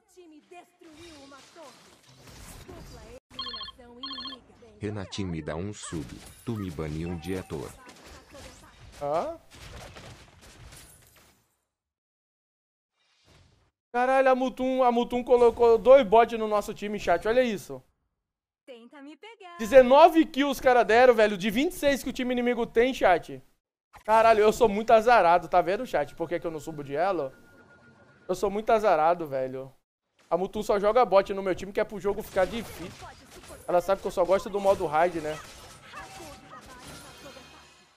Seu time destruiu uma torre. eliminação inimiga. Renatim me dá um sub. Tu me bani um dia ator. Hã? Caralho, a Mutum, a Mutum colocou dois bots no nosso time, chat. Olha isso. 19 kills os caras deram, velho, de 26 que o time inimigo tem, chat. Caralho, eu sou muito azarado, tá vendo, chat? Por que, que eu não subo de elo? Eu sou muito azarado, velho. A Mutum só joga bot no meu time, que é pro jogo ficar difícil. Ela sabe que eu só gosto do modo raid, né?